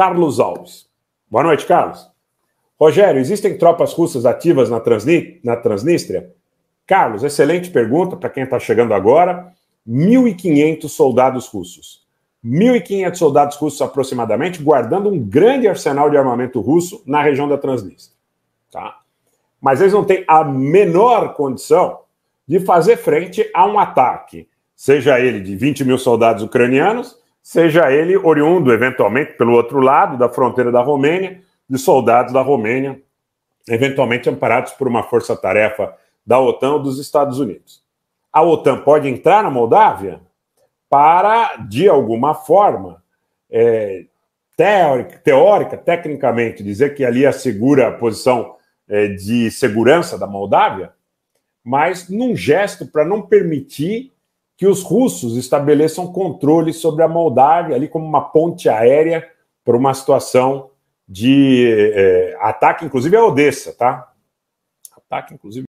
Carlos Alves. Boa noite, Carlos. Rogério, existem tropas russas ativas na, Transni na Transnistria? Carlos, excelente pergunta para quem está chegando agora. 1.500 soldados russos. 1.500 soldados russos aproximadamente, guardando um grande arsenal de armamento russo na região da Transnistria. Tá? Mas eles não têm a menor condição de fazer frente a um ataque, seja ele de 20 mil soldados ucranianos, seja ele oriundo, eventualmente, pelo outro lado da fronteira da Romênia, de soldados da Romênia, eventualmente amparados por uma força-tarefa da OTAN ou dos Estados Unidos. A OTAN pode entrar na Moldávia para, de alguma forma, é, teórica, teórica, tecnicamente, dizer que ali assegura a posição é, de segurança da Moldávia, mas num gesto para não permitir que os russos estabeleçam controle sobre a Moldávia, ali como uma ponte aérea para uma situação de é, ataque, inclusive a Odessa, tá? Ataque, inclusive.